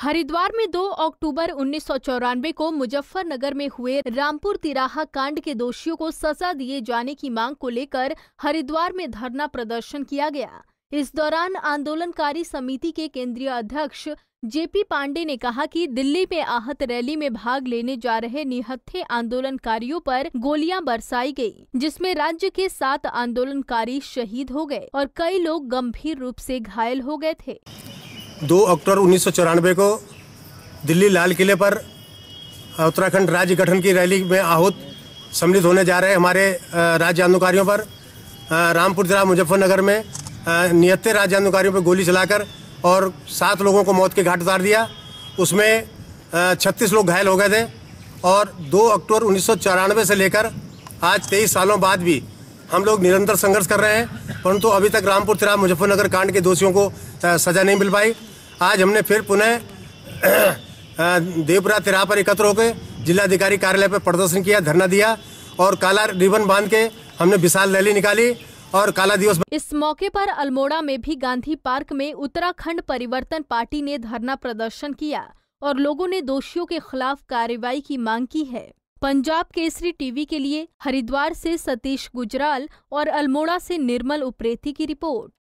हरिद्वार में 2 अक्टूबर उन्नीस को मुजफ्फरनगर में हुए रामपुर तिराहा कांड के दोषियों को सजा दिए जाने की मांग को लेकर हरिद्वार में धरना प्रदर्शन किया गया इस दौरान आंदोलनकारी समिति के केंद्रीय अध्यक्ष जेपी पांडे ने कहा कि दिल्ली में आहत रैली में भाग लेने जा रहे निहत्थे आंदोलनकारियों पर गोलियां बरसाई गई, जिसमें राज्य के सात आंदोलनकारी शहीद हो गए और कई लोग गंभीर रूप से घायल हो गए थे दो अक्टूबर उन्नीस को दिल्ली लाल किले पर उत्तराखंड राज्य गठन की रैली में आहूत सम्मिलित होने जा रहे हमारे राज्य आंदोलनकारियों पर रामपुर जिला मुजफ्फरनगर में नियते राज्य आंदोलनकारियों पर गोली चलाकर और सात लोगों को मौत के घाट उतार दिया उसमें छत्तीस लोग घायल हो गए थे और दो अक्टूबर उन्नीस से लेकर आज तेईस सालों बाद भी हम लोग निरंतर संघर्ष कर रहे हैं परंतु अभी तक रामपुर तिरा मुजफ्फरनगर कांड के दोषियों को सजा नहीं मिल पाई आज हमने फिर पुनः देवपुरा तिराह पर एकत्र होकर जिलाधिकारी कार्यालय पर प्रदर्शन किया धरना दिया और काला रिबन बांध के हमने विशाल रैली निकाली और काला दिवस इस मौके पर अल्मोड़ा में भी गांधी पार्क में उत्तराखंड परिवर्तन पार्टी ने धरना प्रदर्शन किया और लोगों ने दोषियों के खिलाफ कार्रवाई की मांग की है पंजाब केसरी टीवी के लिए हरिद्वार से सतीश गुजराल और अल्मोड़ा से निर्मल उप्रेती की रिपोर्ट